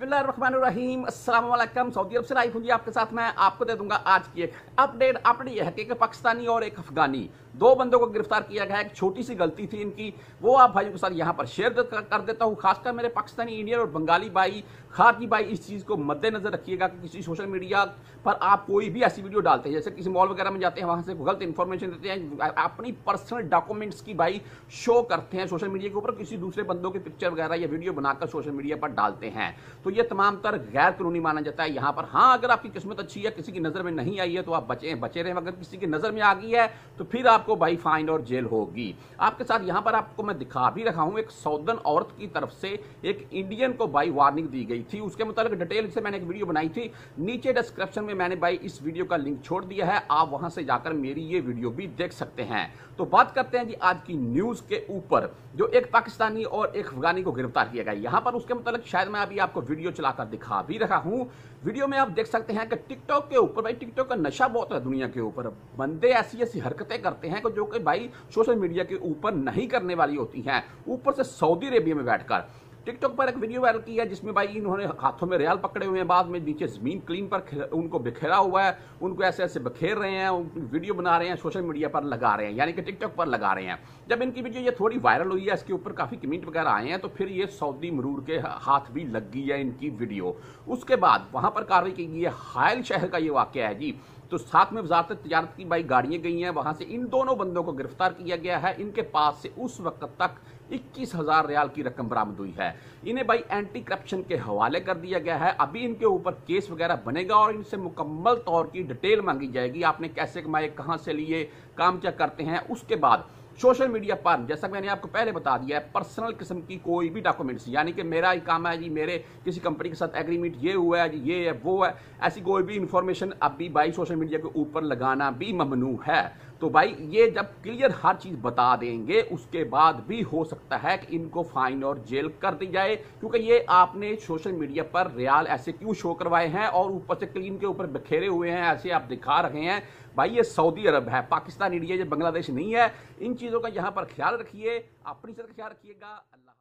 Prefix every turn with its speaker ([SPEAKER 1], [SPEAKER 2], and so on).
[SPEAKER 1] بسم اللہ الرحمن الرحیم السلام علیکم سعودی عرب سے لائف ہوں جی آپ کے ساتھ میں آپ کو دے دوں گا آج کی ایک اپ ڈیٹ اپ ڈیٹ یہ ہے کہ ایک پاکستانی اور ایک افغانی دو بندوں کو گرفتار کیا گیا ایک چھوٹی سی غلطی تھی ان کی وہ آپ بھائیوں کے ساتھ یہاں پر شیئر کر دیتا ہوں خاص کر میرے پاکستانی انڈین اور بنگالی بھائی خارجی بھائی اس چیز کو مد نظر رکھیے گا کہ کسی سوشل میڈیا پر آپ کوئی بھی ایسی ویڈیو ڈالتے ہیں جیسے کسی مال وغیرہ میں جاتے ہیں وہاں سے غلط انفارمیشن دیتے ہیں اپنی پرسنل ڈاکومنٹس کی بھائی شو کرتے ہیں سوشل میڈیا کے اوپر کسی دوسرے بندوں کے پکچر وغیرہ یا ویڈیو بنا کر سوشل میڈیا پر ڈالتے ہیں تو تو یہ تمام تر غیر قانونی مانا جاتا ہے یہاں پر ہاں اگر آپ کی قسمت اچھی ہے کسی کی نظر میں نہیں آئی ہے تو آپ بچیں بچے رہیں اگر کسی کی نظر میں آ گئی ہے تو پھر آپ کو بائی فائن اور جیل ہوگی آپ کے ساتھ یہاں پر آپ کو میں دکھا بھی رکھا ہوں ایک سعودن عورت کی طرف سے ایک انڈین کو بائی وارننگ دی گئی تھی اس کے متعلق ڈیٹیل سے میں نے ایک ویڈیو بنائی تھی نیچے ڈسکرپشن میں میں نے بائی اس ویڈیو کا لنک چھوڑ دیا ہے آپ وہاں سے جا کر میری یہ ویڈیو بھی دیکھ سکتے ہیں تو بات کرتے ہیں جی آج کی نیوز کے اوپر جو ایک پاکستانی اور ایک افغانی کو گرفتار کیا گیا یہاں پر اس کے متعلق شاید میں ابھی آپ کو ویڈیو ویڈیو چلا کر دکھا بھی رہا ہوں ویڈیو میں آپ دیکھ سکتے ہیں کہ ٹک ٹاک کے اوپر بھائی ٹک کا نشہ بہت ہے دنیا کے اوپر بندے ایسی ایسی حرکتیں کرتے ہیں جو کہ بھائی سوشل میڈیا کے اوپر نہیں کرنے والی ہوتی ہیں اوپر سے سعودی عربیہ میں بیٹھ کر ٹک ٹاک پر ایک ویڈیو وائرل ہے جس میں بھائی انہوں نے ہاتھوں میں ریال پکڑے ہوئے ہیں بعد میں نیچے زمین کلین پر ان کو بکھیرا ہوا ہے ان کو ایسے ایسے بکھیر رہے ہیں ویڈیو بنا رہے ہیں سوشل میڈیا پر لگا رہے ہیں یعنی کہ ٹک ٹاک پر لگا رہے ہیں جب ان کی ویڈیو یہ تھوڑی وائرل ہوئی ہے اس کے اوپر کافی کمنٹ وغیرہ آئے ہیں تو پھر یہ سعودی مرور کے ہاتھ بھی لگ گئی ہے ان کی ویڈیو اس کے بعد وہاں پر کاروائی کی گئی ہے حائل شہر کا یہ واقعہ ہے جی تو ساتھ میں وزارت تجارت کی بائی گاڑیاں گئی ہیں وہاں سے ان دونوں بندوں کو گرفتار کیا گیا ہے ان کے پاس سے اس وقت تک اکیس ہزار ریال کی رقم برامد ہوئی ہے انہیں بھائی اینٹی کرپشن کے حوالے کر دیا گیا ہے ابھی ان کے اوپر کیس وغیرہ بنے گا اور ان سے مکمل طور کی ڈیٹیل مانگی جائے گی آپ نے کیسے کمائے کہاں سے لیے کام کیا کرتے ہیں اس کے بعد سوشل میڈیا پر جیسا کہ میں نے آپ کو پہلے بتا دیا ہے پرسنل قسم کی کوئی بھی ڈاکومنٹس یعنی کہ میرا ہی کام ہے جی میرے کسی کمپنی کے ساتھ ایگریمنٹ یہ ہوا ہے جی یہ ہے وہ ہے ایسی کوئی بھی انفارمیشن ابھی بائی سوشل میڈیا کے اوپر لگانا بھی ممنوع ہے تو بھائی یہ جب کلیئر ہر چیز بتا دیں گے اس کے بعد بھی ہو سکتا ہے کہ ان کو فائن اور جیل کر دی جائے کیونکہ یہ آپ نے سوشل میڈیا پر ریال ایسے کیوں شو کروائے ہیں اور اوپر سے کلین کے اوپر بکھیرے ہوئے ہیں ایسے آپ دکھا رہے ہیں بھائی یہ سعودی عرب ہے پاکستان انڈیا یہ بنگلہ دیش نہیں ہے ان چیزوں کا یہاں پر خیال رکھیے اپنی سر خیال رکھیے گا اللہ